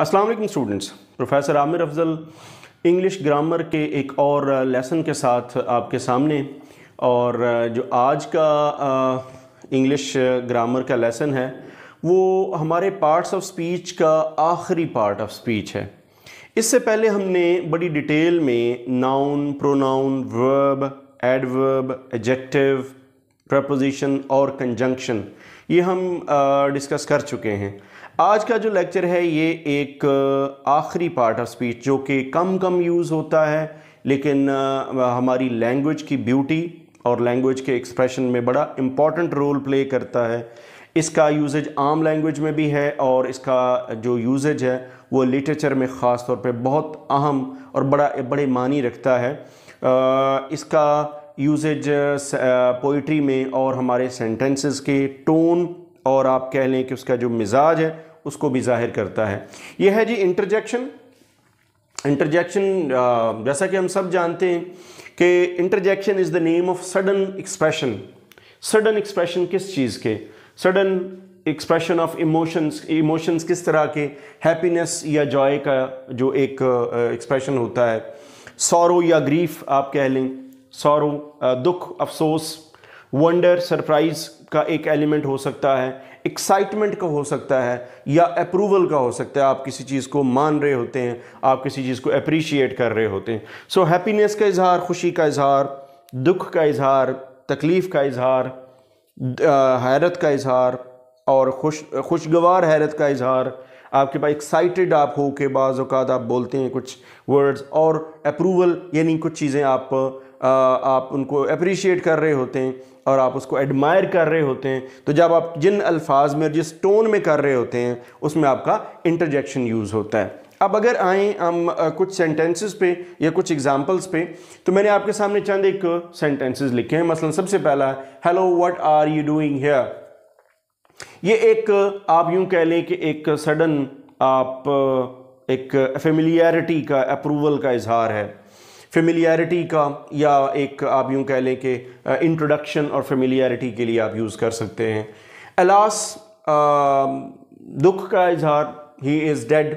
Aslam students professor Aamir Afzal English grammar के एक और लेसन uh, के साथ आपके सामने और uh, जो आज का इंग्लिश uh, ग्रामर का लेसन है वो हमारे पार्ट्स ऑफ स्पीच का आखिरी पार्ट ऑफ स्पीच है इससे पहले हमने बड़ी डिटेल में noun pronoun verb adverb adjective preposition और कंजंक्शन ये हम डिस्कस कर चुके हैं आज का जो लेक्चर है ये एक आखिरी पार्ट ऑफ स्पीच जो कि कम कम यूज़ होता है लेकिन हमारी लैंग्वेज की ब्यूटी और लैंग्वेज के एक्सप्रेशन में बड़ा इम्पॉर्टेंट रोल प्ले करता है इसका यूजेज आम लैंग्वेज में भी है और इसका जो यूजेज है वो लिटरेचर में ख़ास तौर पे बहुत अहम और बड़ा बड़े मानी रखता है आ, इसका यूजेज पोइट्री में और हमारे सेंटेंसेस के टोन और आप कह लें कि उसका जो मिजाज है उसको भी जाहिर करता है यह है जी इंटरजेक्शन इंटरजेक्शन जैसा कि हम सब जानते हैं कि interjection is the name of sudden expression sudden expression किस चीज़ के sudden expression of emotions emotions किस तरह के हैप्पीनेस या जॉय का जो एक एक्सप्रेशन होता है सौरो या ग्रीफ आप कह लें सौरो दुख अफसोस वंडर सरप्राइज का एक एलिमेंट हो सकता है एक्साइटमेंट का हो सकता है या अप्रूवल का हो सकता है आप किसी चीज़ को मान रहे होते हैं आप किसी चीज़ को अप्रिशिएट कर रहे होते हैं सो so, हैप्पीनेस का इजहार खुशी का इजहार दुख का इजहार तकलीफ़ का इजहार हैरत का इजहार और खुश खुशगवार हैरत का इजहार आपके पास एक्साइटेड आप हो के बाज़ आप बोलते हैं कुछ वर्ड्स और अप्रूवल यानी कुछ चीज़ें आप आप उनको अप्रिशिएट कर रहे होते हैं और आप उसको एडमायर कर रहे होते हैं तो जब आप जिन अल्फाज में और जिस टोन में कर रहे होते हैं उसमें आपका इंटरजेक्शन यूज़ होता है अब अगर आए हम कुछ सेंटेंसेस पे या कुछ एग्जांपल्स पे तो मैंने आपके सामने चंद एक सेंटेंसेस लिखे हैं मसलन सबसे पहला hello what are you doing here ये एक आप यूं कह लें कि एक सडन आप एक फेमिलियरिटी का अप्रूवल का इजहार है फेमिलियरिटी का या एक आप यूं कह लें कि इंट्रोडक्शन uh, और फेमिलियरिटी के लिए आप यूज़ कर सकते हैं अलास um, दुख का इजहार ही इज़ डेड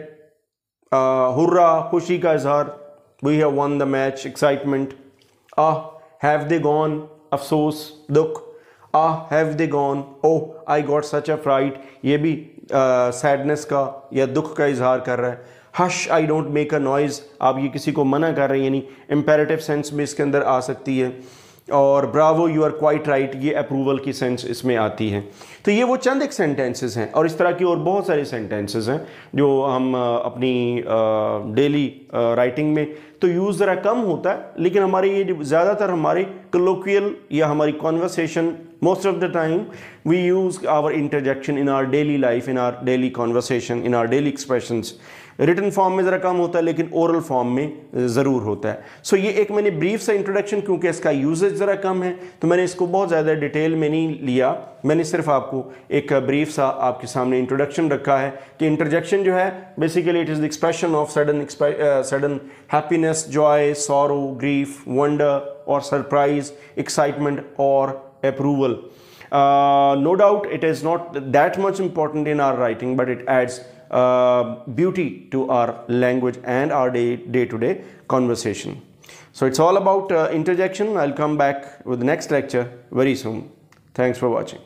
हुर्रा खुशी का इजहार we have won the match excitement ah have they gone अफसोस दुख ah have they gone oh I got such a fright ये भी सैडनेस uh, का या दुख का इजहार कर रहा है hush I don't make a noise आप ये किसी को मना कर रहे हैं यानी इम्पेरेटिव सेंस में इसके अंदर आ सकती है और bravo you are quite right ये अप्रूवल की सेंस इसमें आती है तो ये वो चंद एक सेंटेंसेस हैं और इस तरह की और बहुत सारे सेंटेंसेस हैं जो हम अपनी डेली राइटिंग में तो यूज़ ज़रा कम होता है लेकिन हमारे ये ज़्यादातर हमारे कलोकियल या हमारी conversation most of the time we use our interjection in our daily life in our daily conversation in our daily expression written form में ज़रा कम होता है लेकिन ओरल फॉर्म में ज़रूर होता है सो so, ये एक मैंने ब्रीफ सा इंट्रोडक्शन क्योंकि इसका यूजेज ज़रा कम है तो मैंने इसको बहुत ज़्यादा डिटेल में नहीं लिया मैंने सिर्फ आपको एक ब्रीफ सा आपके सामने इंट्रोडक्शन रखा है कि इंटरजेक्शन जो है basically it is the expression of sudden sudden happiness joy sorrow grief wonder और सरप्राइज एक्साइटमेंट और approval no doubt it is not that much important in our writing but it adds beauty to our language and our day day to day conversation So it's all about uh, interjection. I'll come back with the next lecture very soon. Thanks for watching.